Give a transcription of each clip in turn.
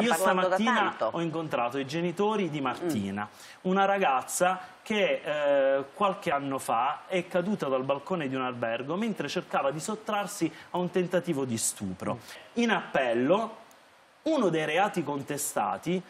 Io stamattina ho incontrato i genitori di Martina, mm. una ragazza che eh, qualche anno fa è caduta dal balcone di un albergo mentre cercava di sottrarsi a un tentativo di stupro. In appello, uno dei reati contestati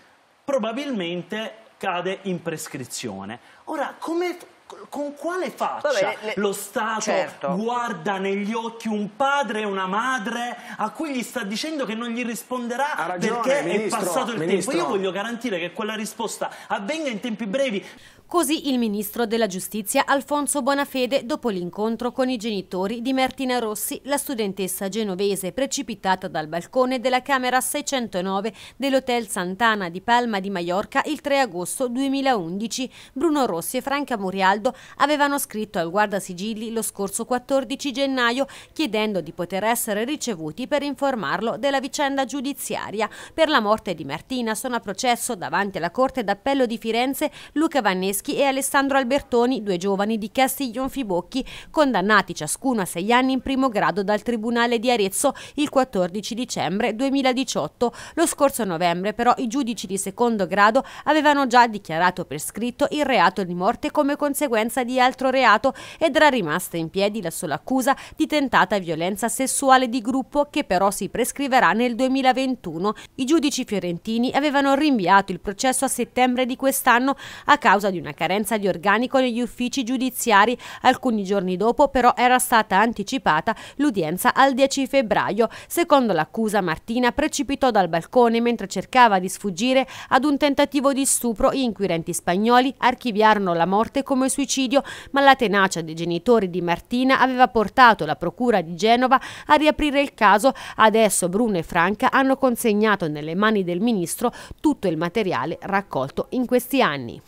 probabilmente cade in prescrizione. Ora, come con quale faccia Vabbè, le, lo Stato certo. guarda negli occhi un padre e una madre a cui gli sta dicendo che non gli risponderà ragione, perché ministro, è passato il ministro. tempo? Io voglio garantire che quella risposta avvenga in tempi brevi. Così il ministro della giustizia Alfonso Bonafede dopo l'incontro con i genitori di Martina Rossi, la studentessa genovese precipitata dal balcone della Camera 609 dell'Hotel Santana di Palma di Mallorca il 3 agosto 2011. Bruno Rossi e Franca Murialdo Leonardo avevano scritto al guardasigilli lo scorso 14 gennaio chiedendo di poter essere ricevuti per informarlo della vicenda giudiziaria. Per la morte di Martina sono a processo davanti alla Corte d'Appello di Firenze Luca Vanneschi e Alessandro Albertoni, due giovani di Castiglion Fibocchi, condannati ciascuno a sei anni in primo grado dal Tribunale di Arezzo il 14 dicembre 2018. Lo scorso novembre però i giudici di secondo grado avevano già dichiarato per scritto il reato di morte come conseguenza conseguenza di altro reato ed era rimasta in piedi la sola accusa di tentata violenza sessuale di gruppo che però si prescriverà nel 2021. I giudici fiorentini avevano rinviato il processo a settembre di quest'anno a causa di una carenza di organico negli uffici giudiziari. Alcuni giorni dopo però era stata anticipata l'udienza al 10 febbraio. Secondo l'accusa Martina precipitò dal balcone mentre cercava di sfuggire ad un tentativo di stupro. Gli inquirenti spagnoli archiviarono la morte come suicidio, ma la tenacia dei genitori di Martina aveva portato la procura di Genova a riaprire il caso. Adesso Bruno e Franca hanno consegnato nelle mani del ministro tutto il materiale raccolto in questi anni.